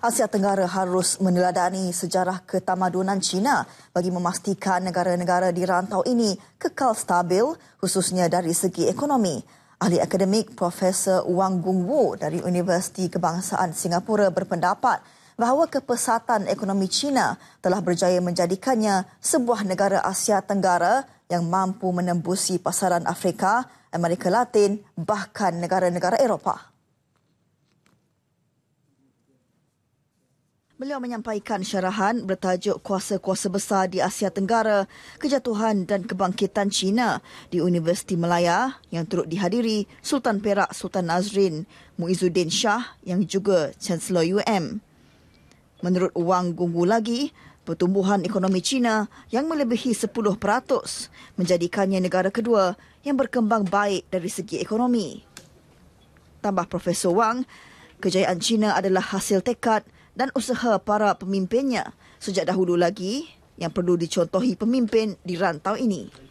Asia Tenggara harus meneladani sejarah ketamadunan China bagi memastikan negara-negara di rantau ini kekal stabil khususnya dari segi ekonomi. Ahli akademik Profesor Wang Gungwu dari Universiti Kebangsaan Singapura berpendapat bahawa kepesatan ekonomi China telah berjaya menjadikannya sebuah negara Asia Tenggara yang mampu menembusi pasaran Afrika, Amerika Latin bahkan negara-negara Eropah. Beliau menyampaikan syarahan bertajuk Kuasa-Kuasa Besar di Asia Tenggara, Kejatuhan dan Kebangkitan China di Universiti Melaya yang turut dihadiri Sultan Perak Sultan Nazrin Muizuddin Shah yang juga Chancellor UM. Menurut Wang Gunggu lagi, pertumbuhan ekonomi China yang melebihi 10% menjadikannya negara kedua yang berkembang baik dari segi ekonomi. Tambah Profesor Wang, kejayaan China adalah hasil tekad dan usaha para pemimpinnya sejak dahulu lagi yang perlu dicontohi pemimpin di rantau ini.